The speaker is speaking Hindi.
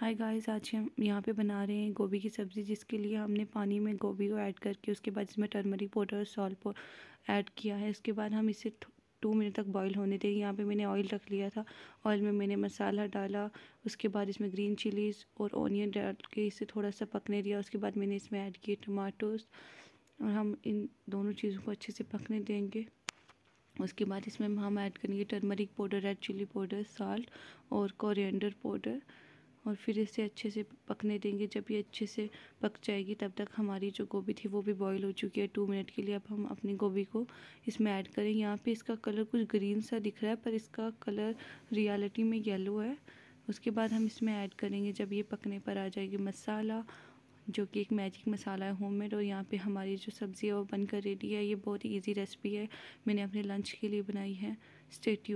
हाय गाइस आज हम यहाँ पे बना रहे हैं गोभी की सब्ज़ी जिसके लिए हमने पानी में गोभी को ऐड करके उसके बाद इसमें टर्मरिक पाउडर और सॉल्ट ऐड किया है उसके बाद हम इसे टू मिनट तक बॉईल होने देंगे यहाँ पे मैंने ऑयल रख लिया था ऑयल में मैंने मसाला डाला उसके बाद इसमें ग्रीन चिलीज़ और ऑनियन डाल के इसे थोड़ा सा पकने दिया उसके बाद मैंने इसमें ऐड किए टमाटोज और हम इन दोनों चीज़ों को अच्छे से पकने देंगे उसके बाद इसमें हम ऐड करेंगे turmeric powder red chili powder salt और कोरिएंडर पाउडर और फिर इसे अच्छे से पकने देंगे जब ये अच्छे से पक जाएगी तब तक हमारी जो गोभी थी वो भी बॉईल हो चुकी है टू मिनट के लिए अब हम अपनी गोभी को इसमें ऐड करें यहाँ पे इसका कलर कुछ ग्रीन सा दिख रहा है पर इसका कलर रियलिटी में येलो है उसके बाद हम इसमें ऐड करेंगे जब ये पकने पर आ जाएगी मसाला जो कि एक मैजिक मसाला है होममेड और यहाँ पे हमारी जो सब्ज़ी है वो बनकर रेडी है ये बहुत ही इजी रेसिपी है मैंने अपने लंच के लिए बनाई है स्टेट्यू